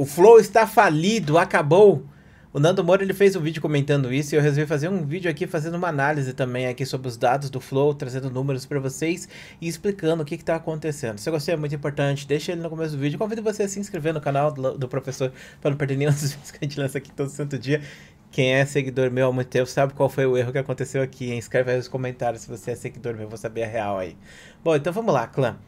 O Flow está falido, acabou. O Nando Moura ele fez um vídeo comentando isso e eu resolvi fazer um vídeo aqui fazendo uma análise também aqui sobre os dados do Flow, trazendo números para vocês e explicando o que está acontecendo. Se você é muito importante, deixa ele no começo do vídeo. Convido você a se inscrever no canal do, do professor para não perder nenhum dos vídeos que a gente lança aqui todo santo dia. Quem é seguidor meu há muito tempo sabe qual foi o erro que aconteceu aqui, hein? Escreve aí nos comentários se você é seguidor meu, vou saber a real aí. Bom, então vamos lá, clã.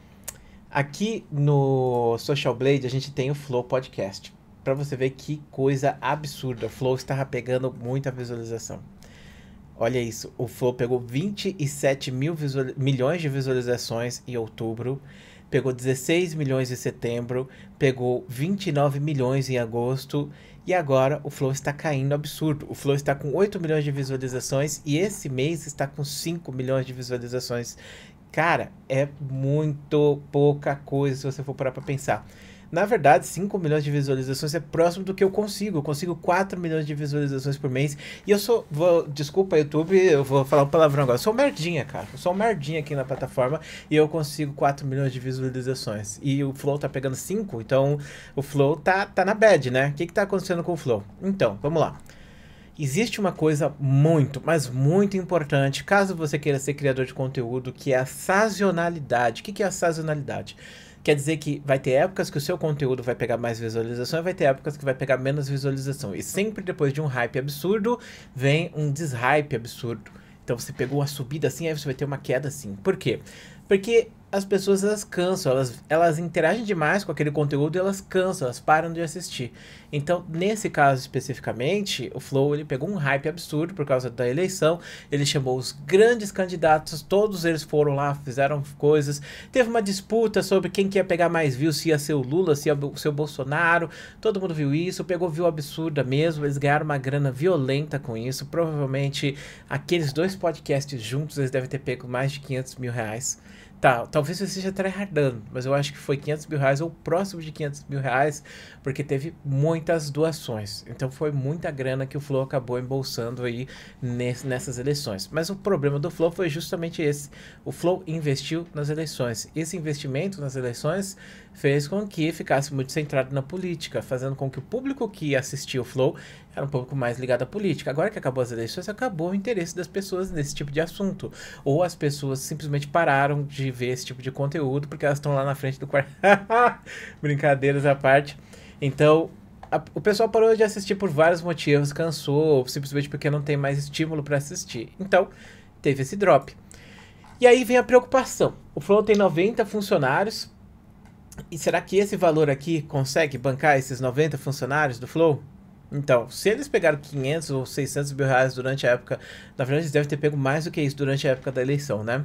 Aqui no Social Blade a gente tem o Flow Podcast. Para você ver que coisa absurda. O Flow estava pegando muita visualização. Olha isso, o Flow pegou 27 mil milhões de visualizações em outubro, pegou 16 milhões em setembro, pegou 29 milhões em agosto e agora o Flow está caindo absurdo. O Flow está com 8 milhões de visualizações e esse mês está com 5 milhões de visualizações Cara, é muito pouca coisa se você for parar pra pensar. Na verdade, 5 milhões de visualizações é próximo do que eu consigo. Eu consigo 4 milhões de visualizações por mês. E eu sou. Vou, desculpa, YouTube, eu vou falar um palavrão agora. Eu sou merdinha, cara. Eu sou um merdinha aqui na plataforma e eu consigo 4 milhões de visualizações. E o Flow tá pegando 5, então o Flow tá, tá na bad, né? O que, que tá acontecendo com o Flow? Então, vamos lá. Existe uma coisa muito, mas muito importante, caso você queira ser criador de conteúdo, que é a sazonalidade. O que é a sazonalidade? Quer dizer que vai ter épocas que o seu conteúdo vai pegar mais visualização e vai ter épocas que vai pegar menos visualização. E sempre depois de um hype absurdo, vem um deshype absurdo. Então você pegou uma subida assim, aí você vai ter uma queda assim. Por quê? Porque as pessoas elas cansam, elas, elas interagem demais com aquele conteúdo e elas cansam, elas param de assistir. Então, nesse caso especificamente, o Flow ele pegou um hype absurdo por causa da eleição, ele chamou os grandes candidatos, todos eles foram lá, fizeram coisas, teve uma disputa sobre quem que ia pegar mais views, se ia ser o Lula, se ia ser o Bolsonaro, todo mundo viu isso, pegou view absurda mesmo, eles ganharam uma grana violenta com isso, provavelmente aqueles dois podcasts juntos eles devem ter pego mais de 500 mil reais Tá, talvez você esteja tryhardando, mas eu acho que foi 500 mil reais ou próximo de 500 mil reais, porque teve muitas doações. Então foi muita grana que o Flow acabou embolsando aí nesse, nessas eleições. Mas o problema do Flow foi justamente esse. O Flow investiu nas eleições. Esse investimento nas eleições fez com que ficasse muito centrado na política, fazendo com que o público que assistia o Flow era um pouco mais ligado à política. Agora que acabou as eleições, acabou o interesse das pessoas nesse tipo de assunto. Ou as pessoas simplesmente pararam de ver esse tipo de conteúdo porque elas estão lá na frente do quarto. Brincadeiras à parte. Então, a, o pessoal parou de assistir por vários motivos, cansou, ou simplesmente porque não tem mais estímulo para assistir. Então, teve esse drop. E aí vem a preocupação. O Flow tem 90 funcionários. E será que esse valor aqui consegue bancar esses 90 funcionários do Flow? Então, se eles pegaram 500 ou 600 mil reais durante a época, na verdade eles devem ter pego mais do que isso durante a época da eleição, né?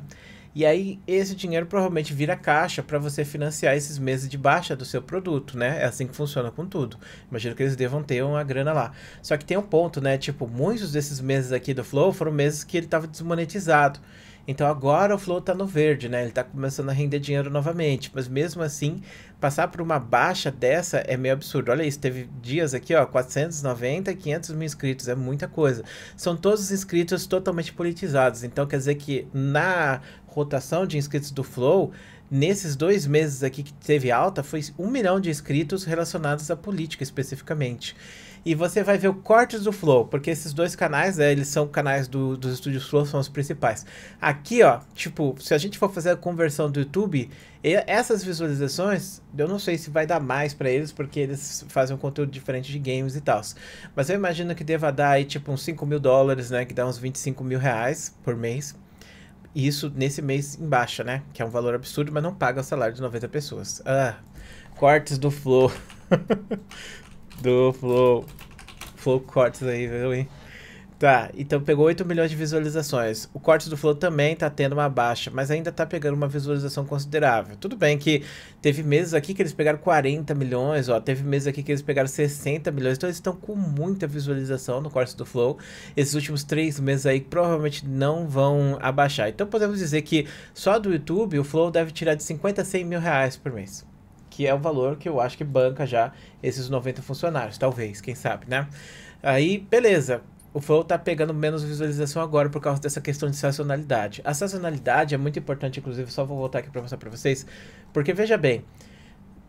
E aí esse dinheiro provavelmente vira caixa para você financiar esses meses de baixa do seu produto, né? É assim que funciona com tudo. Imagino que eles devam ter uma grana lá. Só que tem um ponto, né? Tipo, muitos desses meses aqui do Flow foram meses que ele estava desmonetizado. Então agora o Flow está no verde, né? Ele está começando a render dinheiro novamente. Mas mesmo assim, passar por uma baixa dessa é meio absurdo. Olha isso, teve dias aqui, ó, 490 e 500 mil inscritos, é muita coisa. São todos os inscritos totalmente politizados. Então quer dizer que na rotação de inscritos do Flow, nesses dois meses aqui que teve alta, foi um milhão de inscritos relacionados à política especificamente e você vai ver o Cortes do Flow, porque esses dois canais, né, eles são canais do, dos estúdios Flow, são os principais. Aqui, ó, tipo, se a gente for fazer a conversão do YouTube, essas visualizações, eu não sei se vai dar mais para eles, porque eles fazem um conteúdo diferente de games e tal. Mas eu imagino que deva dar aí, tipo, uns 5 mil dólares, né, que dá uns 25 mil reais por mês isso nesse mês em baixa, né? Que é um valor absurdo, mas não paga o salário de 90 pessoas. Ah, cortes do Flow. do Flow. Flow Cortes aí, viu, hein? Tá, então pegou 8 milhões de visualizações. O corte do Flow também tá tendo uma baixa, mas ainda tá pegando uma visualização considerável. Tudo bem que teve meses aqui que eles pegaram 40 milhões, ó, teve meses aqui que eles pegaram 60 milhões, então eles estão com muita visualização no corte do Flow. Esses últimos três meses aí provavelmente não vão abaixar. Então podemos dizer que só do YouTube o Flow deve tirar de 50 a 100 mil reais por mês que é o valor que eu acho que banca já esses 90 funcionários, talvez, quem sabe, né? Aí, beleza. O Flow tá pegando menos visualização agora por causa dessa questão de sazonalidade. A sazonalidade é muito importante, inclusive, só vou voltar aqui para mostrar para vocês, porque veja bem,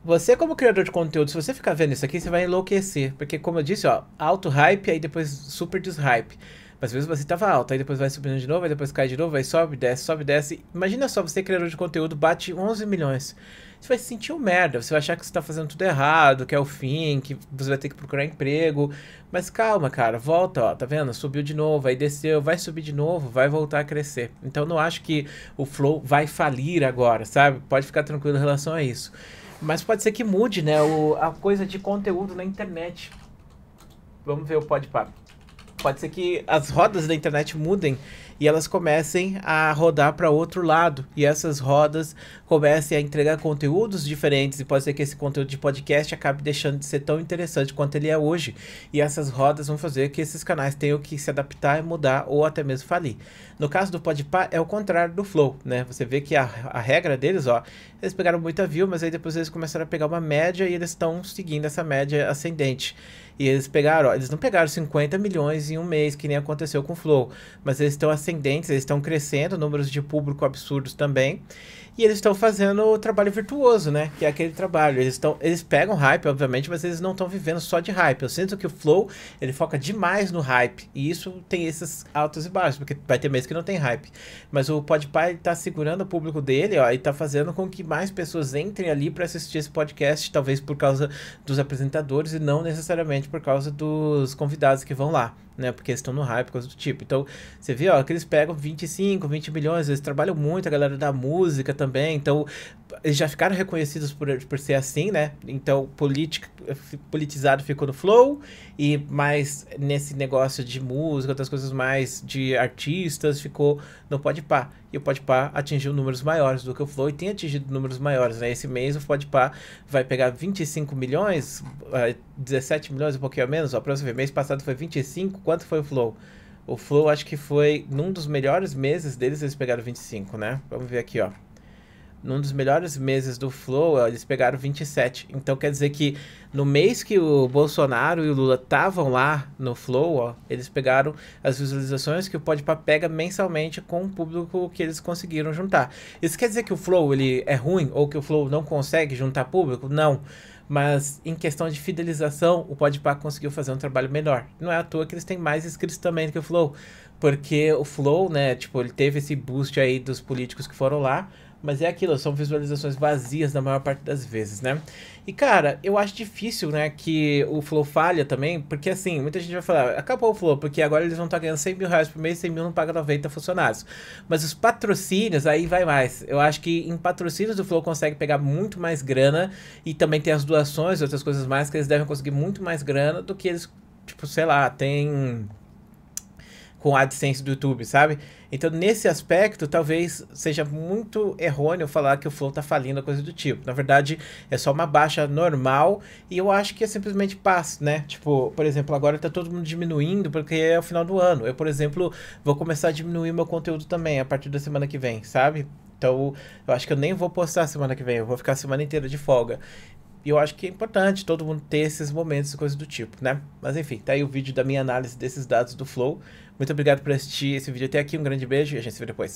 você como criador de conteúdo, se você ficar vendo isso aqui, você vai enlouquecer, porque como eu disse, ó, alto hype aí depois super deshype. Mas às vezes você tava alto, aí depois vai subindo de novo, aí depois cai de novo, aí sobe, desce, sobe, desce. Imagina só, você criador de conteúdo bate 11 milhões. Você vai se sentir um merda, você vai achar que você tá fazendo tudo errado, que é o fim, que você vai ter que procurar emprego. Mas calma, cara, volta, ó, tá vendo? Subiu de novo, aí desceu, vai subir de novo, vai voltar a crescer. Então não acho que o Flow vai falir agora, sabe? Pode ficar tranquilo em relação a isso. Mas pode ser que mude, né? O, a coisa de conteúdo na internet. Vamos ver o pode-papo. Pode ser que as rodas da internet mudem e elas comecem a rodar para outro lado. E essas rodas comecem a entregar conteúdos diferentes. E pode ser que esse conteúdo de podcast acabe deixando de ser tão interessante quanto ele é hoje. E essas rodas vão fazer que esses canais tenham que se adaptar, e mudar ou até mesmo falir. No caso do Podpah, é o contrário do Flow, né? Você vê que a, a regra deles, ó, eles pegaram muita view, mas aí depois eles começaram a pegar uma média e eles estão seguindo essa média ascendente. E eles pegaram, ó, eles não pegaram 50 milhões em um mês, que nem aconteceu com o Flow, mas eles estão ascendentes, eles estão crescendo, números de público absurdos também. E eles estão fazendo o trabalho virtuoso, né? Que é aquele trabalho. Eles, estão, eles pegam hype, obviamente, mas eles não estão vivendo só de hype. Eu sinto que o Flow, ele foca demais no hype. E isso tem esses altos e baixos, porque vai ter meses que não tem hype. Mas o Podpah está segurando o público dele, ó, e está fazendo com que mais pessoas entrem ali para assistir esse podcast, talvez por causa dos apresentadores e não necessariamente justamente por causa dos convidados que vão lá né? Porque estão no hype, coisa do tipo. Então, você vê, ó, que eles pegam 25, 20 milhões, eles trabalham muito, a galera da música também, então eles já ficaram reconhecidos por, por ser assim, né? Então, politic, politizado ficou no Flow, e mais nesse negócio de música, outras coisas mais de artistas, ficou no Podpah. E o pode Podpah atingiu números maiores do que o Flow e tem atingido números maiores, né? Esse mês o pode Podpah vai pegar 25 milhões, 17 eh, milhões, um pouquinho a menos, ó, pra você ver, mês passado foi 25, Quanto foi o Flow? O Flow acho que foi num dos melhores meses deles, eles pegaram 25, né? Vamos ver aqui, ó. Num dos melhores meses do Flow, eles pegaram 27. Então quer dizer que no mês que o Bolsonaro e o Lula estavam lá no Flow, ó, eles pegaram as visualizações que o Podpah pega mensalmente com o público que eles conseguiram juntar. Isso quer dizer que o Flow ele é ruim ou que o Flow não consegue juntar público? Não. Não mas em questão de fidelização, o Podpah conseguiu fazer um trabalho melhor. Não é à toa que eles têm mais inscritos também do que o Flow. Porque o Flow, né, tipo, ele teve esse boost aí dos políticos que foram lá, mas é aquilo, são visualizações vazias na maior parte das vezes, né? E cara, eu acho difícil, né, que o Flow falha também, porque assim, muita gente vai falar, acabou o Flow, porque agora eles vão estar tá ganhando 100 mil reais por mês, 100 mil não paga 90 funcionários. Mas os patrocínios, aí vai mais. Eu acho que em patrocínios o Flow consegue pegar muito mais grana e também tem as doações, outras coisas mais, que eles devem conseguir muito mais grana do que eles, tipo, sei lá, tem com a AdSense do YouTube, sabe? Então, nesse aspecto, talvez seja muito errôneo falar que o Flow tá falindo, coisa do tipo. Na verdade, é só uma baixa normal e eu acho que é simplesmente passo, né? Tipo, por exemplo, agora tá todo mundo diminuindo porque é o final do ano. Eu, por exemplo, vou começar a diminuir meu conteúdo também a partir da semana que vem, sabe? Então, eu acho que eu nem vou postar semana que vem, eu vou ficar a semana inteira de folga. E eu acho que é importante todo mundo ter esses momentos e coisas do tipo, né? Mas enfim, tá aí o vídeo da minha análise desses dados do Flow. Muito obrigado por assistir esse vídeo até aqui. Um grande beijo e a gente se vê depois.